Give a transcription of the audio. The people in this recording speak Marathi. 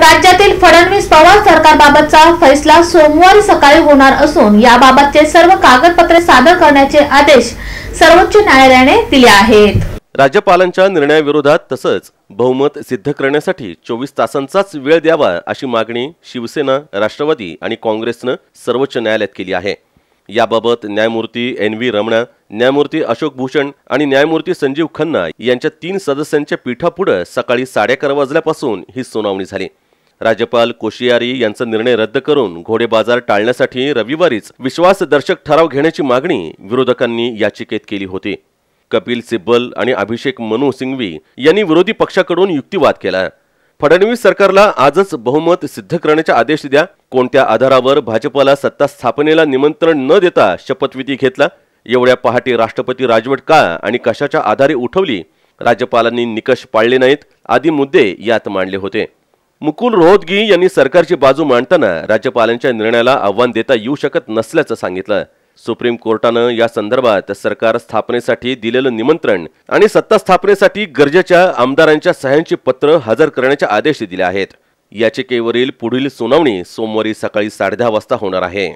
राज्यातील फडणवीस पवार सरकारबाबतचा फैसला सोमवारी सकाळी होणार असून याबाबतचे सर्व कागदपत्रे सादर करण्याचे आदेश सर्वोच्च न्यायालयाने दिले आहेत राज्यपालांच्या निर्णयाविरोधात तसंच बहुमत सिद्ध करण्यासाठी चोवीस तासांचाच वेळ द्यावा अशी मागणी शिवसेना राष्ट्रवादी आणि काँग्रेसनं सर्वोच्च न्यायालयात केली आहे याबाबत न्यायमूर्ती एन व्ही रमणा न्यायमूर्ती अशोक भूषण आणि न्यायमूर्ती संजीव खन्ना यांच्या तीन सदस्यांच्या पीठापुढं सकाळी साडे वाजल्यापासून ही सुनावणी झाली राज्यपाल कोशियारी यांचा निर्णय रद्द करून घोडे बाजार टाळण्यासाठी रविवारीच विश्वासदर्शक ठराव घेण्याची मागणी विरोधकांनी याचिकेत केली होती कपिल सिब्बल आणि अभिषेक मनू सिंघवी यांनी विरोधी पक्षाकडून युक्तिवाद केला फडणवीस सरकारला आजच बहुमत सिद्ध करण्याचे आदेश द्या कोणत्या आधारावर भाजपला सत्ता स्थापनेला निमंत्रण न देता शपथविधी घेतला एवढ्या पहाटे राष्ट्रपती राजवट का आणि कशाच्या आधारे उठवली राज्यपालांनी निकष पाळले नाहीत आदी मुद्दे यात मांडले होते मुकुल रोहतगी यांनी सरकारची बाजू मांडताना राज्यपालांच्या निर्णयाला आव्हान देता येऊ शकत नसल्याचं सांगितलं सुप्रीम कोर्टानं या संदर्भात सरकार स्थापनेसाठी दिलेलं निमंत्रण आणि सत्ता स्थापनेसाठी गरजेच्या आमदारांच्या सह्यांची पत्र हजर करण्याचे आदेश दिले आहेत याचिकेवरील पुढील सुनावणी सोमवारी सकाळी साडेदहा वाजता होणार आहे